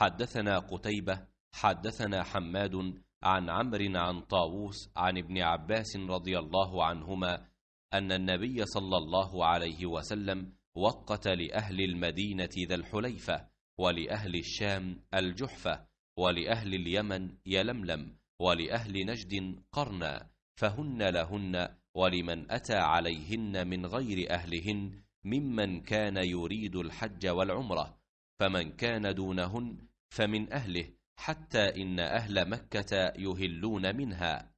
حدثنا قتيبة حدثنا حماد عن عمرو عن طاووس عن ابن عباس رضي الله عنهما أن النبي صلى الله عليه وسلم وقت لأهل المدينة ذا الحليفة ولأهل الشام الجحفة ولأهل اليمن يلملم ولأهل نجد قرنا فهن لهن ولمن أتى عليهن من غير أهلهن ممن كان يريد الحج والعمرة فمن كان دونهن فمن أهله حتى إن أهل مكة يهلون منها